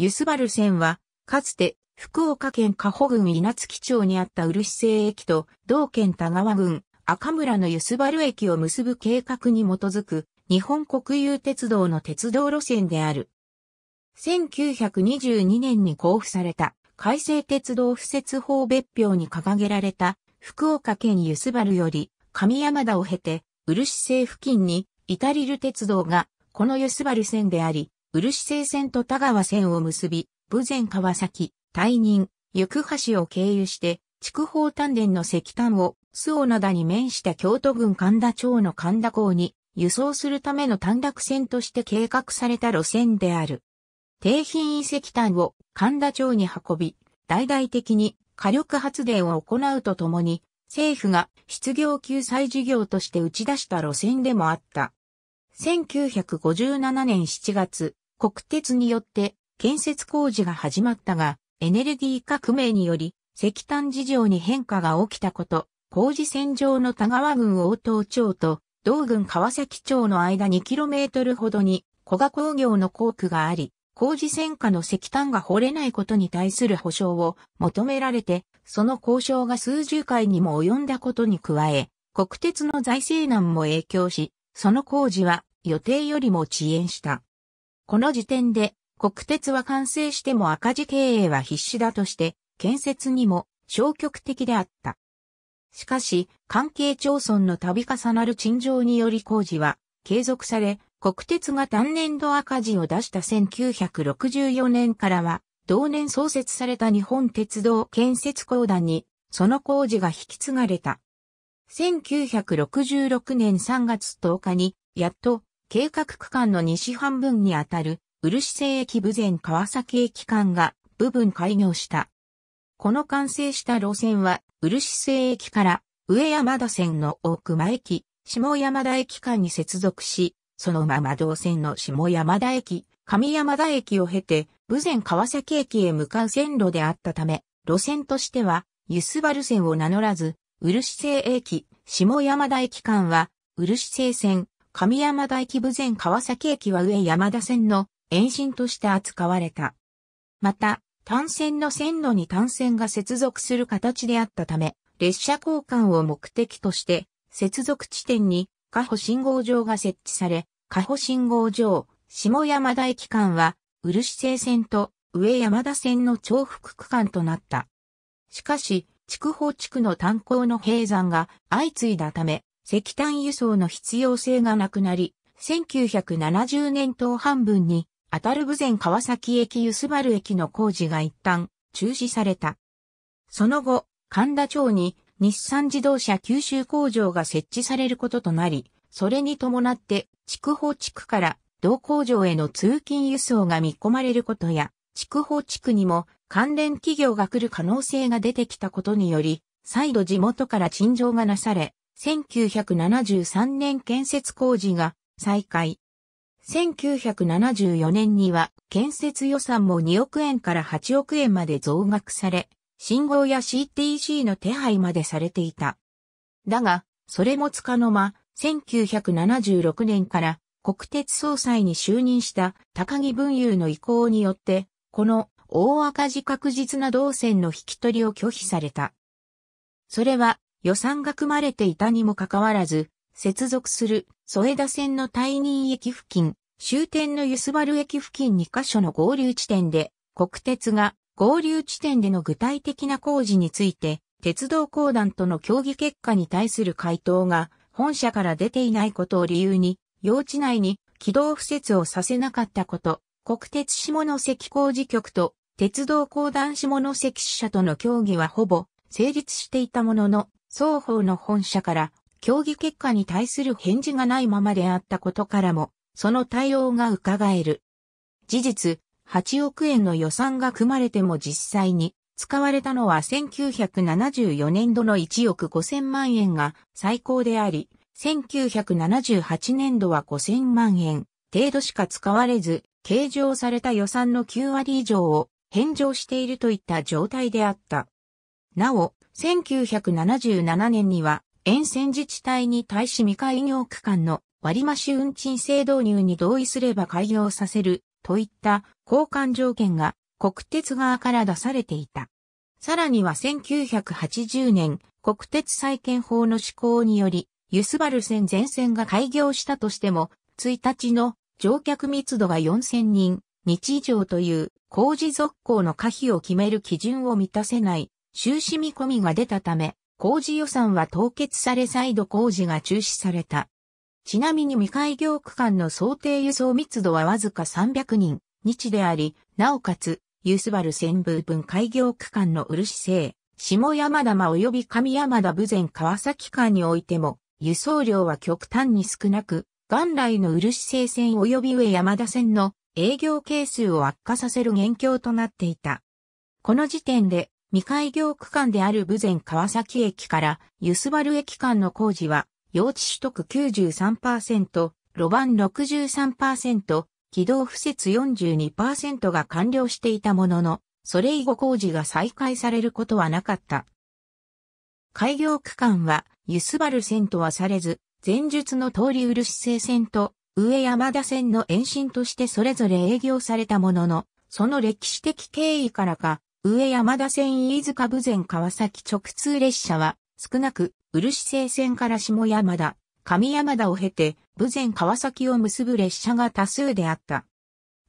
ユスバル線は、かつて福岡県加保郡稲月町にあった漆製駅と同県田川郡赤村のユスバル駅を結ぶ計画に基づく日本国有鉄道の鉄道路線である。1922年に交付された改正鉄道敷設法別表に掲げられた福岡県ユスバルより上山田を経て漆製付近に至りる鉄道がこのユスバル線であり、漆製線と田川線を結び、武前川崎、大任、行橋を経由して、筑豊丹田の石炭を、須尾灘に面した京都郡神田町の神田港に輸送するための短絡線として計画された路線である。低品位石炭を神田町に運び、大々的に火力発電を行うとともに、政府が失業救済事業として打ち出した路線でもあった。1957年7月、国鉄によって建設工事が始まったが、エネルギー革命により石炭事情に変化が起きたこと、工事線上の田川郡大東町と同郡川崎町の間 2km ほどに小賀工業の工区があり、工事線下の石炭が掘れないことに対する保証を求められて、その交渉が数十回にも及んだことに加え、国鉄の財政難も影響し、その工事は予定よりも遅延した。この時点で、国鉄は完成しても赤字経営は必至だとして、建設にも消極的であった。しかし、関係町村の度重なる陳情により工事は継続され、国鉄が単年度赤字を出した1964年からは、同年創設された日本鉄道建設公団に、その工事が引き継がれた。1966年3月10日に、やっと計画区間の西半分にあたる、漆製駅部前川崎駅間が部分開業した。この完成した路線は、漆製駅から上山田線の大熊駅、下山田駅間に接続し、そのまま同線の下山田駅、上山田駅を経て、部前川崎駅へ向かう線路であったため、路線としては、ゆすばる線を名乗らず、漆製駅、下山田駅間は、漆製線、神山大木部前川崎駅は上山田線の延伸として扱われた。また、単線の線路に単線が接続する形であったため、列車交換を目的として、接続地点に、下保信号場が設置され、加保信号場、下山田駅間は、漆製線と上山田線の重複区間となった。しかし、筑豊地区の炭鉱の閉山が相次いだため、石炭輸送の必要性がなくなり、1970年頭半分に、当たる部前川崎駅ゆすばる駅の工事が一旦中止された。その後、神田町に日産自動車九州工場が設置されることとなり、それに伴って筑豊地区から同工場への通勤輸送が見込まれることや、筑豊地区にも関連企業が来る可能性が出てきたことにより、再度地元から陳情がなされ、1973年建設工事が再開。1974年には建設予算も2億円から8億円まで増額され、信号や CTC の手配までされていた。だが、それもつかの間、1976年から国鉄総裁に就任した高木文雄の意向によって、この大赤字確実な動線の引き取りを拒否された。それは予算が組まれていたにもかかわらず、接続する添田線の退任駅付近、終点のユスバル駅付近2カ所の合流地点で、国鉄が合流地点での具体的な工事について、鉄道公団との協議結果に対する回答が本社から出ていないことを理由に、用地内に軌道敷設をさせなかったこと、国鉄下関工事局と鉄道公団下関支社との協議はほぼ成立していたものの、双方の本社から競技結果に対する返事がないままであったことからも、その対応が伺える。事実、8億円の予算が組まれても実際に使われたのは1974年度の1億5000万円が最高であり、1978年度は5000万円程度しか使われず、計上された予算の9割以上を返上しているといった状態であった。なお、1977年には沿線自治体に対し未開業区間の割増運賃制導入に同意すれば開業させるといった交換条件が国鉄側から出されていた。さらには1980年国鉄再建法の施行により、ユスバル線全線が開業したとしても、1日の乗客密度が4000人、日以上という工事続行の可否を決める基準を満たせない収支見込みが出たため、工事予算は凍結され再度工事が中止された。ちなみに未開業区間の想定輸送密度はわずか300人、日であり、なおかつ、ユスバル線部分開業区間の漆製、下山玉及び上山田部前川崎間においても、輸送量は極端に少なく、元来の漆製線及び上山田線の営業係数を悪化させる現況となっていた。この時点で未開業区間である武前川崎駅からゆすばる駅間の工事は、用地取得93%、路盤63%、軌道敷設42%が完了していたものの、それ以後工事が再開されることはなかった。開業区間は、ゆすばる線とはされず、前述の通り漆製線と上山田線の延伸としてそれぞれ営業されたものの、その歴史的経緯からか、上山田線飯塚武前川崎直通列車は、少なく、漆製線から下山田、上山田を経て、武前川崎を結ぶ列車が多数であった。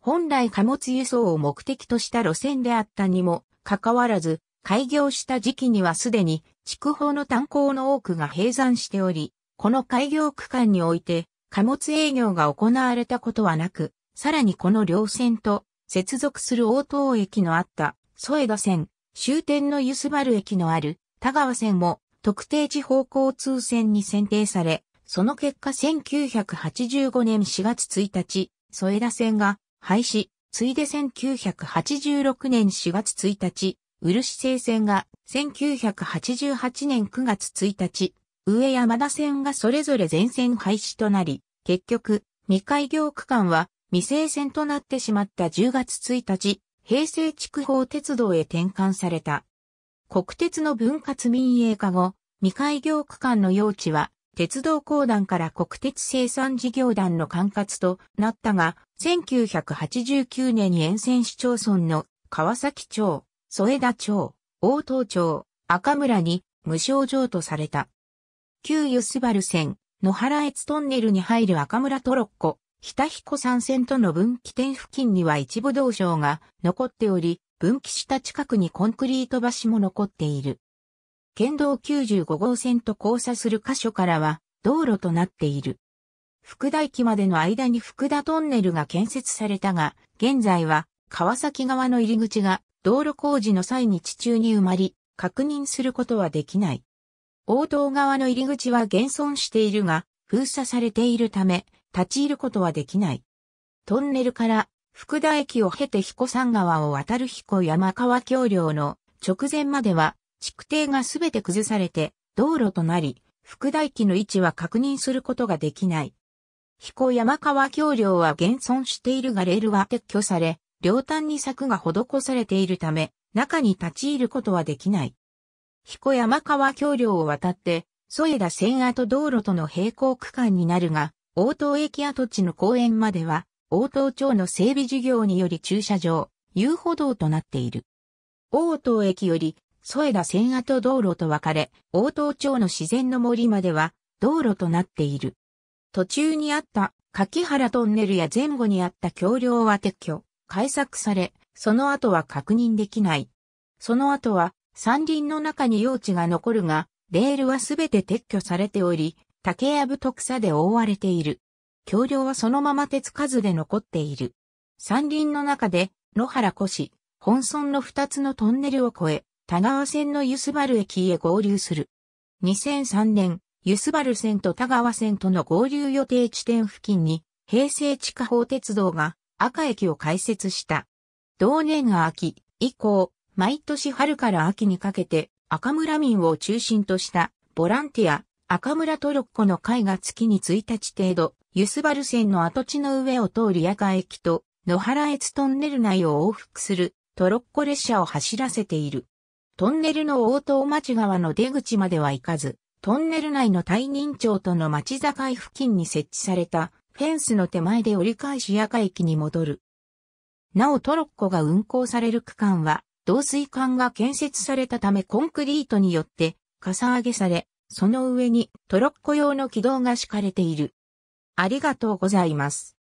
本来貨物輸送を目的とした路線であったにも、かかわらず、開業した時期にはすでに、筑豊の炭鉱の多くが閉山しており、この開業区間において、貨物営業が行われたことはなく、さらにこの両線と接続する応答駅のあった添田線、終点のゆすばる駅のある田川線も特定地方交通線に選定され、その結果1985年4月1日、添田線が廃止、ついで1986年4月1日、漆製線が1988年9月1日、上山田線がそれぞれ全線廃止となり、結局、未開業区間は未成線となってしまった10月1日、平成筑豊鉄道へ転換された。国鉄の分割民営化後、未開業区間の用地は、鉄道公団から国鉄生産事業団の管轄となったが、1989年に沿線市町村の川崎町、添田町、大東町、赤村に無償譲渡された。旧ユスバル線、野原越トンネルに入る赤村トロッコ、北彦山線との分岐点付近には一部道場が残っており、分岐した近くにコンクリート橋も残っている。県道95号線と交差する箇所からは道路となっている。福田駅までの間に福田トンネルが建設されたが、現在は川崎側の入り口が道路工事の際に地中に埋まり、確認することはできない。応答側の入り口は現存しているが、封鎖されているため、立ち入ることはできない。トンネルから福田駅を経て彦山川を渡る彦山川橋梁の直前までは築堤がすべて崩されて道路となり、福田駅の位置は確認することができない。彦山川橋梁は現存しているがレールは撤去され、両端に柵が施されているため、中に立ち入ることはできない。彦山川橋梁を渡って、添田線跡道路との並行区間になるが、応答駅跡地の公園までは、応答町の整備事業により駐車場、遊歩道となっている。応答駅より、添田線跡道路と分かれ、応答町の自然の森までは、道路となっている。途中にあった柿原トンネルや前後にあった橋梁は撤去、改作され、その後は確認できない。その後は山林の中に用地が残るが、レールはすべて撤去されており、竹やぶと草で覆われている。橋梁はそのまま手つかずで残っている。山林の中で、野原古市、本村の二つのトンネルを越え、田川線のユスバル駅へ合流する。2003年、ユスバル線と田川線との合流予定地点付近に、平成地下法鉄道が赤駅を開設した。同年秋以降、毎年春から秋にかけて赤村民を中心としたボランティア、赤村トロッコの会が月に1日程度、ユスバル線の跡地の上を通る赤駅と野原越トンネル内を往復するトロッコ列車を走らせている。トンネルの大東町側の出口までは行かず、トンネル内の大人町との町境付近に設置されたフェンスの手前で折り返し赤駅に戻る。なおトロッコが運行される区間は、導水管が建設されたためコンクリートによってかさ上げされ、その上にトロッコ用の軌道が敷かれている。ありがとうございます。